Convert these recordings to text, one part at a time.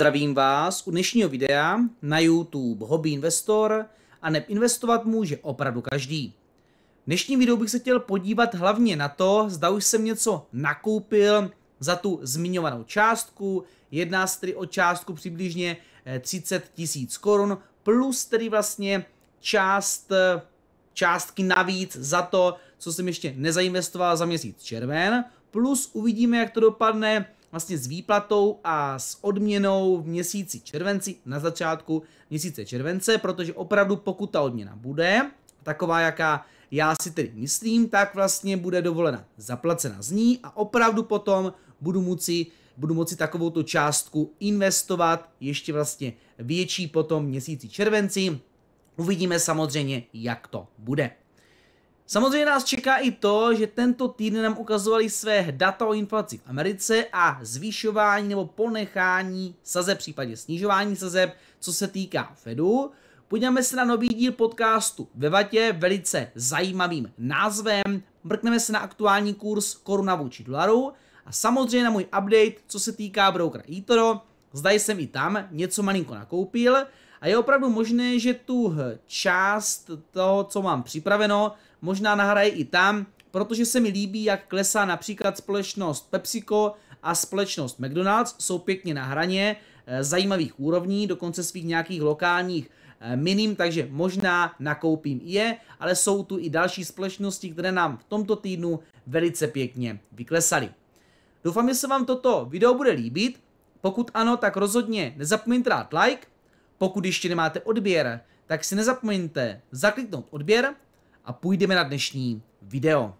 Zdravím vás u dnešního videa na YouTube Hobby Investor a neb investovat může opravdu každý. V dnešním videu bych se chtěl podívat hlavně na to, zda už jsem něco nakoupil za tu zmiňovanou částku. Jedná se tedy o částku přibližně 30 eh, tisíc korun plus tedy vlastně část eh, částky navíc za to, co jsem ještě nezainvestoval za měsíc červen. Plus uvidíme, jak to dopadne vlastně s výplatou a s odměnou v měsíci červenci, na začátku měsíce července, protože opravdu pokud ta odměna bude, taková jaká já si tedy myslím, tak vlastně bude dovolena zaplacena z ní a opravdu potom budu moci, budu moci takovou tu částku investovat ještě vlastně větší potom měsíci červenci. Uvidíme samozřejmě, jak to bude. Samozřejmě nás čeká i to, že tento týden nám ukazovali své data o inflaci v Americe a zvýšování nebo ponechání sazeb, případně snižování sazeb, co se týká Fedu. Podíváme se na nový díl podcastu ve Vatě velice zajímavým názvem. Mrkneme se na aktuální kurz koruna vůči dolaru a samozřejmě na můj update, co se týká brokera eToro. Zdaj jsem i tam něco malinko nakoupil a je opravdu možné, že tu část toho, co mám připraveno, možná nahraje i tam, protože se mi líbí, jak klesá například společnost PepsiCo a společnost McDonald's, jsou pěkně na hraně eh, zajímavých úrovní, dokonce svých nějakých lokálních eh, minim, takže možná nakoupím je, ale jsou tu i další společnosti, které nám v tomto týdnu velice pěkně vyklesaly. Doufám, že se vám toto video bude líbit. Pokud ano, tak rozhodně nezapomeňte dát like. Pokud ještě nemáte odběr, tak si nezapomeňte zakliknout odběr a půjdeme na dnešní video.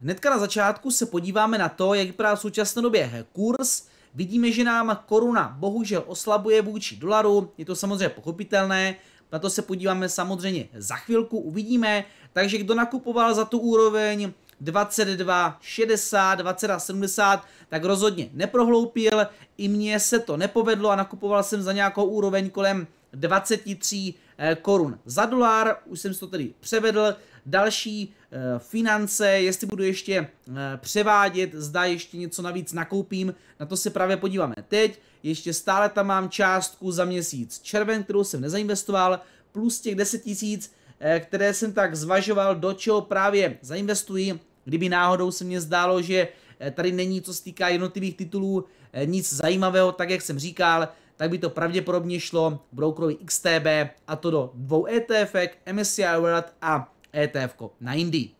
Hnedka na začátku se podíváme na to, jak vypadá v současné době kurz. Vidíme, že nám koruna bohužel oslabuje vůči dolaru, je to samozřejmě pochopitelné, na to se podíváme samozřejmě za chvilku, uvidíme. Takže kdo nakupoval za tu úroveň 22,60, 70, tak rozhodně neprohloupil. I mně se to nepovedlo a nakupoval jsem za nějakou úroveň kolem 23, Eh, korun za dolar, už jsem si to tedy převedl, další eh, finance, jestli budu ještě eh, převádět, zda ještě něco navíc nakoupím, na to se právě podíváme teď, ještě stále tam mám částku za měsíc červen, kterou jsem nezainvestoval, plus těch 10 tisíc, které jsem tak zvažoval, do čeho právě zainvestuji, kdyby náhodou se mně zdálo, že tady není, co se týká jednotlivých titulů, nic zajímavého, tak jak jsem říkal, tak by to pravděpodobně šlo brokerovi XTB a to do dvou ETF, MSCI World a ETF na Indii.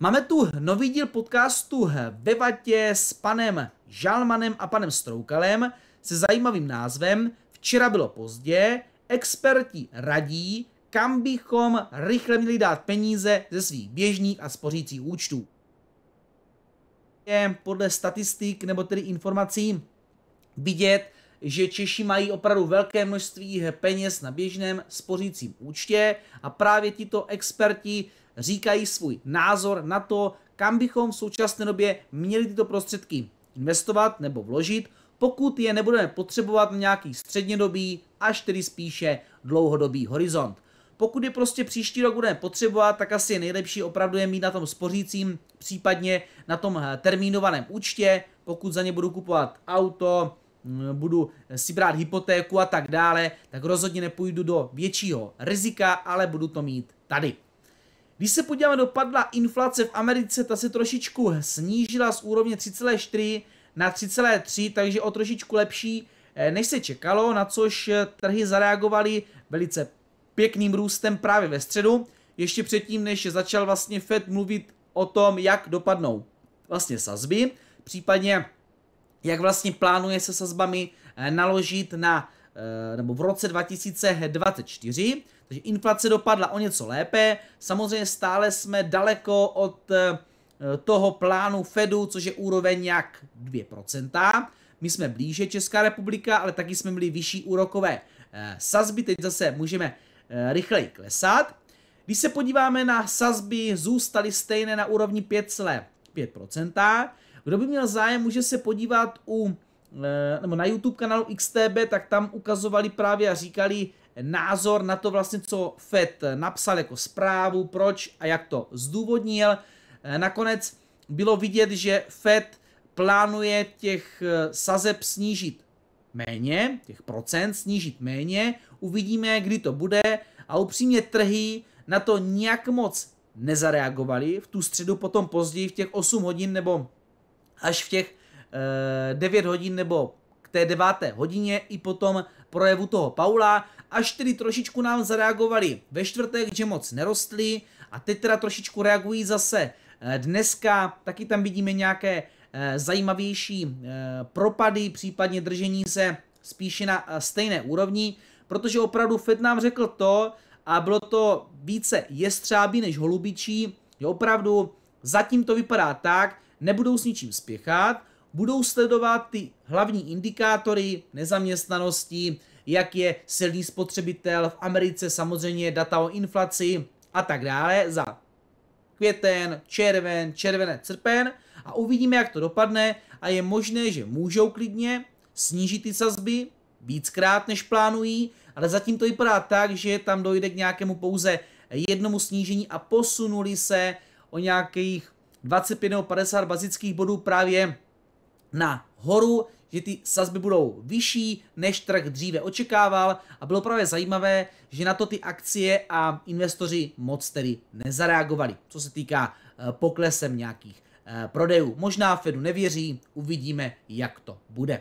Máme tu nový díl podcastu ve vatě s panem Žalmanem a panem Stroukalem se zajímavým názvem Včera bylo pozdě, experti radí, kam bychom rychle měli dát peníze ze svých běžných a spořících účtů. Je podle statistik nebo tedy informací vidět, že Češi mají opravdu velké množství peněz na běžném spořícím účtě a právě tito experti říkají svůj názor na to, kam bychom v současné době měli tyto prostředky investovat nebo vložit, pokud je nebudeme potřebovat na nějaký střednědobý až tedy spíše dlouhodobý horizont. Pokud je prostě příští rok budeme potřebovat, tak asi je nejlepší opravdu je mít na tom spořícím, případně na tom eh, termínovaném účtě, pokud za ně budu kupovat auto, budu si brát hypotéku a tak dále, tak rozhodně nepůjdu do většího rizika, ale budu to mít tady. Když se podíváme, dopadla inflace v Americe, ta se trošičku snížila z úrovně 3,4 na 3,3, takže o trošičku lepší, eh, než se čekalo, na což eh, trhy zareagovaly velice pěkným růstem právě ve středu, ještě předtím, než začal vlastně Fed mluvit o tom, jak dopadnou vlastně sazby, případně jak vlastně plánuje se sazbami eh, naložit na, eh, nebo v roce 2024. Takže inflace dopadla o něco lépe. Samozřejmě stále jsme daleko od eh, toho plánu Fedu, což je úroveň jak 2%. My jsme blíže Česká republika, ale taky jsme měli vyšší úrokové sazby, teď zase můžeme rychleji klesat. Když se podíváme na sazby, zůstaly stejné na úrovni 5,5%. Kdo by měl zájem, může se podívat u, eh, nebo na YouTube kanálu XTB, tak tam ukazovali právě a říkali názor na to vlastně, co FED napsal jako zprávu, proč a jak to zdůvodnil. Eh, nakonec bylo vidět, že FED plánuje těch eh, sazeb snížit méně, těch procent snížit méně, uvidíme, kdy to bude a upřímně trhy na to nějak moc nezareagovali v tu středu potom později v těch 8 hodin nebo až v těch e, eh, 9 hodin nebo k té 9. hodině i potom projevu toho Paula, až tedy trošičku nám zareagovali ve čtvrtek, že moc nerostli a teď teda trošičku reagují zase e, dneska, taky tam vidíme nějaké e, zajímavější e, propady, případně držení se spíše na stejné úrovni, protože opravdu Fed nám řekl to a bylo to více jestřábí než holubičí, že opravdu zatím to vypadá tak, nebudou s ničím spěchat, budou sledovat ty hlavní indikátory nezaměstnanosti, jak je silný spotřebitel, v Americe samozřejmě data o inflaci a tak dále za květen, červen, červené srpen a uvidíme, jak to dopadne a je možné, že můžou klidně snížit ty sazby víckrát, než plánují, ale zatím to vypadá tak, že tam dojde k nějakému pouze jednomu snížení a posunuli se o nějakých 25 nebo 50 bazických bodů právě na horu, že ty sazby budou vyšší, než trh dříve očekával a bylo právě zajímavé, že na to ty akcie a investoři moc tedy nezareagovali, co se týká eh, poklesem nějakých eh, prodejů. Možná Fedu nevěří, uvidíme, jak to bude.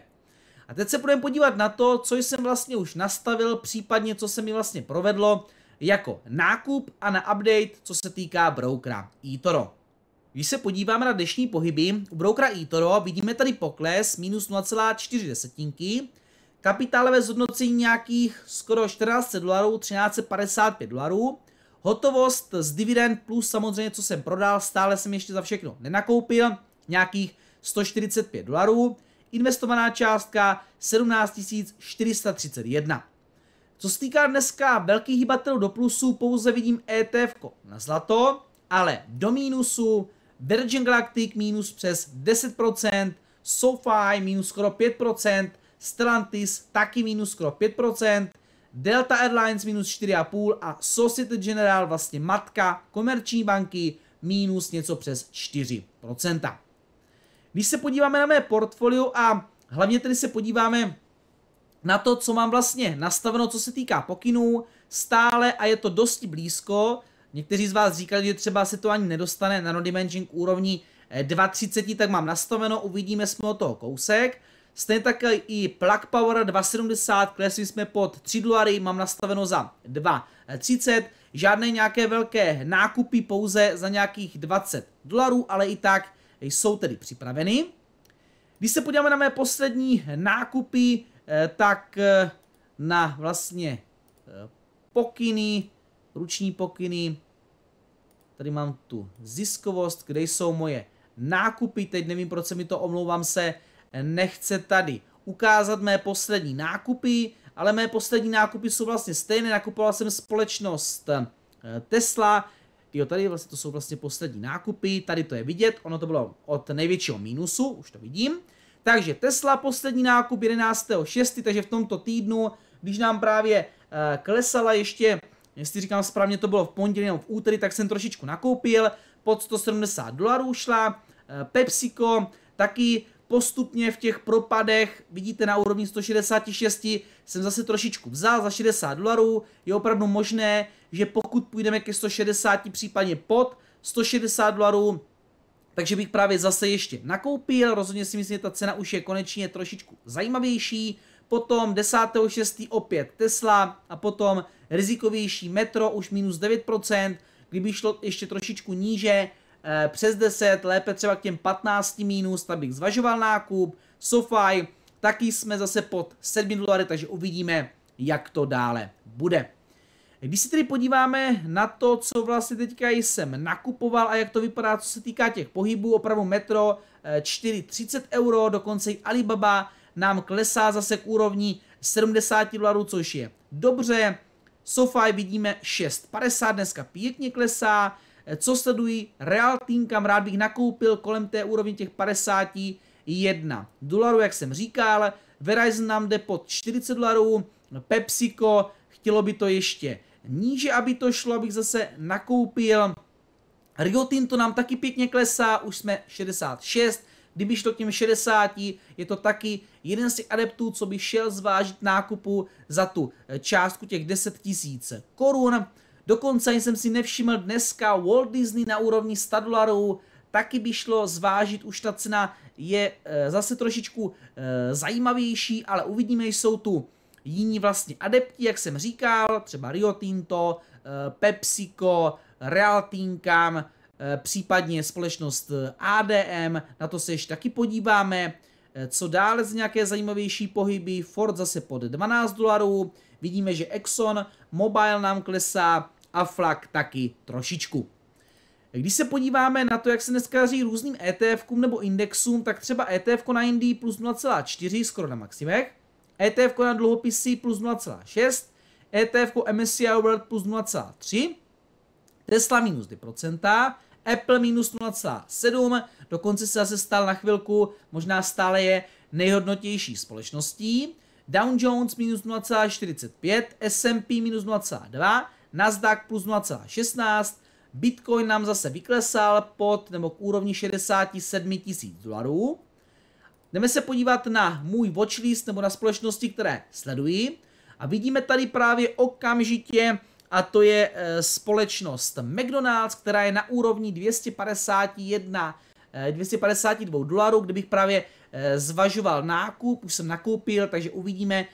A teď se budeme podívat na to, co jsem vlastně už nastavil, případně co se mi vlastně provedlo jako nákup a na update, co se týká brokera eToro. Když se podíváme na dnešní pohyby, u broukra eToro vidíme tady pokles minus 0,4 desetinky, kapitálové zhodnocení nějakých skoro 14 dolarů, 1355 dolarů, hotovost z dividend plus samozřejmě, co jsem prodal, stále jsem ještě za všechno nenakoupil, nějakých 145 dolarů, investovaná částka 17 431. Co se týká dneska velkých hybatelů do plusu, pouze vidím ETF na zlato, ale do mínusu Virgin Galactic minus přes 10%, SoFi minus skoro 5%, Stellantis taky minus skoro 5%, Delta Airlines minus 4,5% a Societe General, vlastně matka komerční banky, minus něco přes 4%. Když se podíváme na mé portfolio a hlavně tedy se podíváme na to, co mám vlastně nastaveno, co se týká pokynů, stále a je to dosti blízko, Někteří z vás říkali, že třeba se to ani nedostane na Nodimension úrovni 2.30, eh, tak mám nastaveno, uvidíme jsme o toho kousek. Stejně tak i Plug Power 2.70, klesli jsme pod 3 dolary, mám nastaveno za 2.30. Žádné nějaké velké nákupy, pouze za nějakých 20 dolarů, ale i tak jsou tedy připraveny. Když se podíváme na mé poslední nákupy, eh, tak eh, na vlastně pokyny, ruční pokyny, Tady mám tu ziskovost, kde jsou moje nákupy. Teď nevím, proč se mi to omlouvám se nechce tady ukázat mé poslední nákupy, ale mé poslední nákupy jsou vlastně stejné. Nakupoval jsem společnost eh, Tesla. Jo, tady vlastně to jsou vlastně poslední nákupy, tady to je vidět, ono to bylo od největšího mínusu, už to vidím. Takže Tesla poslední nákup 11.6., takže v tomto týdnu, když nám právě eh, klesala ještě Jestli říkám správně, to bylo v pondělí nebo v úterý, tak jsem trošičku nakoupil. Pod 170 dolarů šla. Eh, PepsiCo taky postupně v těch propadech, vidíte na úrovni 166, jsem zase trošičku vzal za 60 dolarů. Je opravdu možné, že pokud půjdeme ke 160, případně pod 160 dolarů, takže bych právě zase ještě nakoupil. Rozhodně si myslím, že ta cena už je konečně trošičku zajímavější potom 10.6. opět Tesla a potom rizikovější metro už minus 9%, kdyby šlo ještě trošičku níže, eh, přes 10, lépe třeba k těm 15 minus, tam bych zvažoval nákup, SoFi, taky jsme zase pod 7 dolary, takže uvidíme, jak to dále bude. Když si tedy podíváme na to, co vlastně teďka jsem nakupoval a jak to vypadá, co se týká těch pohybů, opravdu metro 4,30 eh, euro, dokonce i Alibaba nám klesá zase k úrovni 70 dolarů, což je dobře. SoFi vidíme 6,50, dneska pěkně klesá. Co sledují? Real Team, kam rád bych nakoupil kolem té úrovně těch 51 dolarů, jak jsem říkal. Verizon nám jde pod 40 dolarů, PepsiCo, chtělo by to ještě níže, aby to šlo, abych zase nakoupil. Rio Tinto nám taky pěkně klesá, už jsme 66, Kdyby šlo k těm 60, je to taky jeden z těch adeptů, co by šel zvážit nákupu za tu eh, částku těch 10 tisíc korun. Dokonce jsem si nevšiml dneska Walt Disney na úrovni 100 dolarů, taky by šlo zvážit, už ta cena je eh, zase trošičku eh, zajímavější, ale uvidíme, jsou tu jiní vlastně adepti, jak jsem říkal, třeba Rio Tinto, PepsiCo, Real Eh, případně společnost eh, ADM, na to se ještě taky podíváme. Eh, co dále z nějaké zajímavější pohyby, Ford zase pod 12 dolarů, vidíme, že Exxon Mobile nám klesá a Flak taky trošičku. Když se podíváme na to, jak se dneska daří různým etf nebo indexům, tak třeba ETF na Indii plus 0,4, skoro na maximech, ETF na dluhopisy plus 0,6, ETF MSCI World plus 0,3, Tesla minus 2%, Apple minus 0,7, dokonce se zase stal na chvilku, možná stále je nejhodnotější společností. Dow Jones minus 0,45, S&P minus 0,2, Nasdaq plus 0,16, Bitcoin nám zase vyklesal pod nebo k úrovni 67 tisíc dolarů. Jdeme se podívat na můj watchlist nebo na společnosti, které sleduji. A vidíme tady právě okamžitě a to je eh, společnost McDonald's, která je na úrovni 251 252 eh, dolarů, kdybych právě eh, zvažoval nákup, už jsem nakoupil, takže uvidíme,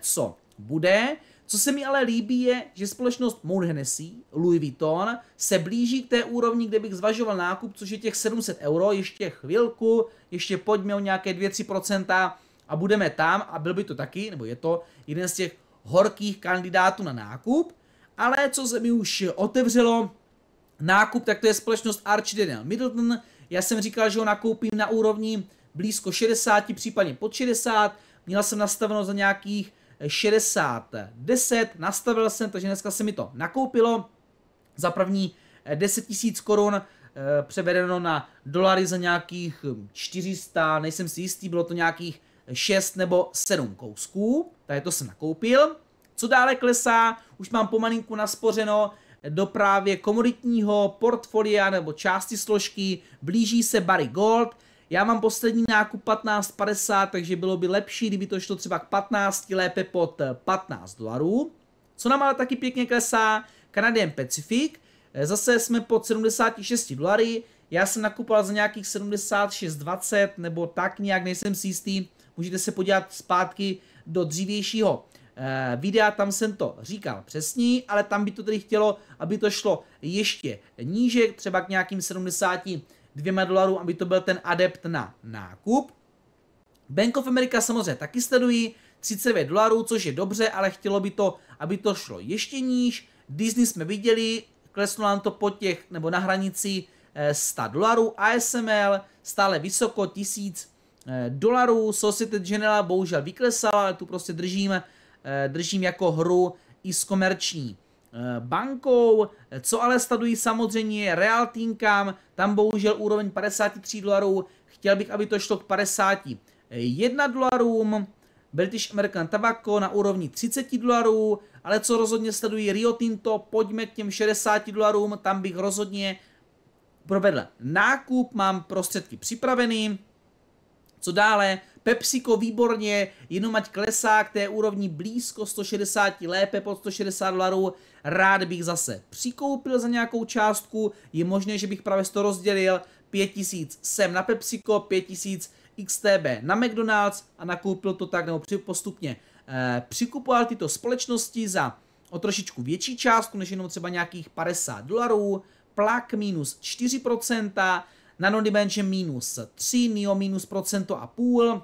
co bude. Co se mi ale líbí je, že společnost Mount Hennessy, Louis Vuitton, se blíží k té úrovni, kde bych zvažoval nákup, což je těch 700 euro, ještě chvilku, ještě pojďme o nějaké 2-3% a budeme tam a byl by to taky, nebo je to jeden z těch horkých kandidátů na nákup. Ale co se mi už otevřelo, nákup, tak to je společnost Archdaniel Middleton. Já jsem říkal, že ho nakoupím na úrovni blízko 60, případně pod 60. Měl jsem nastaveno za nějakých 60, 10, nastavil jsem, takže dneska se mi to nakoupilo za první 10 eh, 000 korun, eh, převedeno na dolary za nějakých 400, hm, nejsem si jistý, bylo to nějakých 6 nebo 7 kousků, tady to jsem nakoupil. Co dále klesá, už mám pomalinku naspořeno do právě komoditního portfolia nebo části složky, blíží se Barry Gold, já mám poslední nákup 15,50, takže bylo by lepší, kdyby to šlo třeba k 15, lépe pod 15 dolarů. Co nám ale taky pěkně klesá, Canadian Pacific, zase jsme pod 76 dolary, já jsem nakupoval za nějakých 76,20 nebo tak nějak, nejsem si jistý, můžete se podívat zpátky do dřívějšího Eh, videa, tam jsem to říkal přesně, ale tam by to tedy chtělo, aby to šlo ještě níže, třeba k nějakým 72 dolarům, aby to byl ten adept na nákup. Bank of America samozřejmě taky sledují, 39 dolarů, což je dobře, ale chtělo by to, aby to šlo ještě níž. Disney jsme viděli, kleslo nám to po těch, nebo na hranici 100 eh, dolarů, ASML stále vysoko, 1000 eh, dolarů, Societe General bohužel vyklesala, ale tu prostě držíme Eh, držím jako hru i s komerční eh, bankou, co ale stadují samozřejmě je Real Teamkám, tam bohužel úroveň 53 dolarů, chtěl bych, aby to šlo k 51 dolarům, British American Tobacco na úrovni 30 dolarů, ale co rozhodně sledují Rio Tinto, pojďme k těm 60 dolarům, tam bych rozhodně provedl nákup, mám prostředky připravený. Co dále? PepsiCo výborně, jenom ať klesá k té úrovni blízko 160, lépe pod 160 dolarů, rád bych zase přikoupil za nějakou částku, je možné, že bych právě to rozdělil, 5000 sem na PepsiCo, 5000 XTB na McDonald's a nakoupil to tak, nebo postupně eh, přikupoval tyto společnosti za o trošičku větší částku, než jenom třeba nějakých 50 dolarů, Plak minus 4%, Dimension minus 3, Nio minus procento a půl,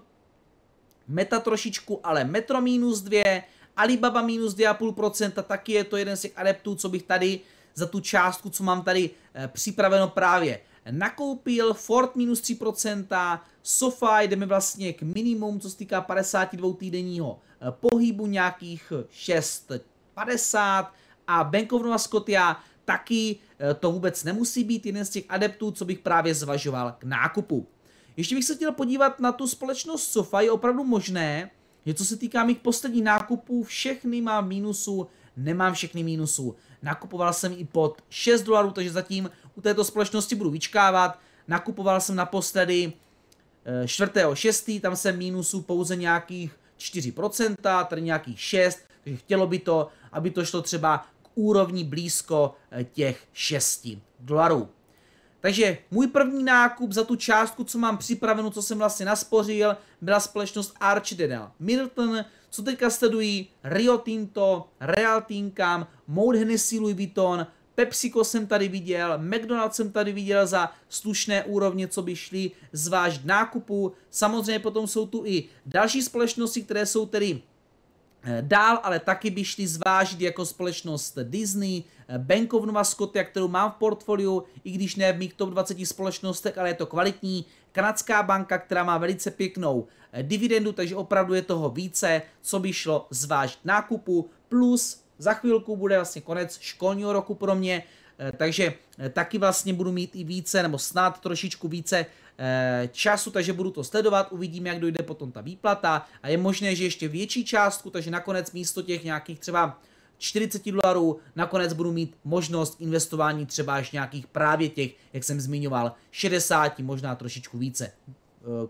Meta trošičku, ale Metro minus 2, Alibaba minus 2,5%, taky je to jeden z těch adeptů, co bych tady za tu částku, co mám tady eh, připraveno právě nakoupil, Ford minus 3%, Sofa jdeme vlastně k minimum, co se týká 52 týdenního eh, pohybu, nějakých 6,50 a Bankovnova Scotia taky eh, to vůbec nemusí být jeden z těch adeptů, co bych právě zvažoval k nákupu. Ještě bych se chtěl podívat na tu společnost Sofa. Je opravdu možné, že co se týká mých posledních nákupů, všechny mám mínusů, nemám všechny mínusů. Nakupoval jsem i pod 6 dolarů, takže zatím u této společnosti budu vyčkávat. Nakupoval jsem naposledy 4.6., eh, tam jsem mínusů pouze nějakých 4%, tady nějakých 6%, takže chtělo by to, aby to šlo třeba k úrovni blízko eh, těch 6 dolarů. Takže můj první nákup za tu částku, co mám připraveno, co jsem vlastně naspořil, byla společnost Archidena Milton, co teďka sledují Rio Tinto, Real Tinkam, Mount Hennessy Louis Vuitton, PepsiCo jsem tady viděl, McDonald's jsem tady viděl za slušné úrovně, co by šli zvážit nákupu. Samozřejmě potom jsou tu i další společnosti, které jsou tedy Eh, dál ale taky by šli zvážit jako společnost Disney, eh, bankovnu Maskotia, kterou mám v portfoliu, i když ne v mých top 20 společnostech, ale je to kvalitní. Kanadská banka, která má velice pěknou eh, dividendu, takže opravdu je toho více, co by šlo zvážit nákupu. Plus za chvilku bude vlastně konec školního roku pro mě, takže taky vlastně budu mít i více, nebo snad trošičku více Eh, času, takže budu to sledovat, uvidíme, jak dojde potom ta výplata a je možné, že ještě větší částku, takže nakonec místo těch nějakých třeba 40 dolarů, nakonec budu mít možnost investování třeba až nějakých právě těch, jak jsem zmiňoval, 60, možná trošičku více eh,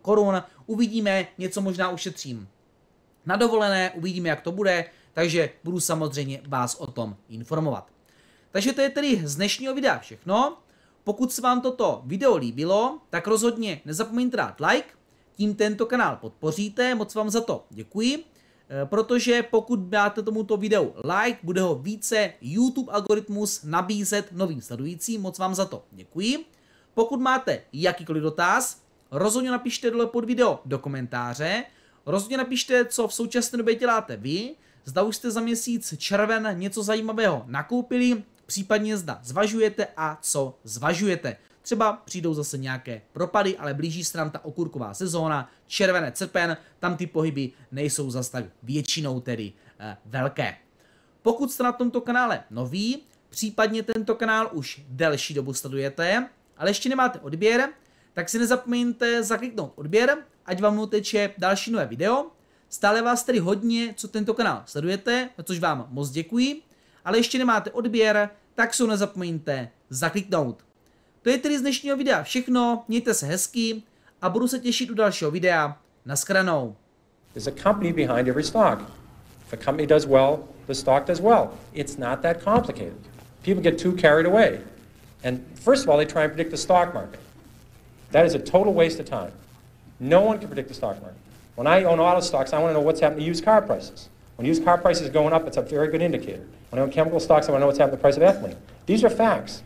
korun. Uvidíme, něco možná ušetřím na dovolené, uvidíme, jak to bude, takže budu samozřejmě vás o tom informovat. Takže to je tedy z dnešního videa všechno. Pokud se vám toto video líbilo, tak rozhodně nezapomeňte dát like, tím tento kanál podpoříte, moc vám za to děkuji, eh, protože pokud dáte tomuto videu like, bude ho více YouTube algoritmus nabízet novým sledujícím, moc vám za to děkuji. Pokud máte jakýkoliv dotaz, rozhodně napište dole pod video do komentáře, rozhodně napište, co v současné době děláte vy, zda už jste za měsíc červen něco zajímavého nakoupili, případně zda zvažujete a co zvažujete. Třeba přijdou zase nějaké propady, ale blíží se nám ta okurková sezóna, červené crpen, tam ty pohyby nejsou zas tak většinou tedy e, velké. Pokud jste na tomto kanále noví, případně tento kanál už delší dobu sledujete, ale ještě nemáte odběr, tak si nezapomeňte zakliknout odběr, ať vám uteče další nové video. Stále vás tedy hodně, co tento kanál sledujete, což vám moc děkuji, ale ještě nemáte odběr, tak si nezapomeňte zakliknout. To je tedy z dnešního videa všechno, mějte se hezky a budu se těšit u dalšího videa. na Naschranou. There's a company behind every stock. If a company does well, the stock does well. It's not that complicated. People get too carried away. And first of all, they try and predict the stock market. That is a total waste of time. No one can predict the stock market. When I own auto stocks, I want to know what's happening to used car prices. When used car prices are going up, it's a very good indicator. When I own chemical stocks, I want to know what's happening to the price of ethylene. These are facts.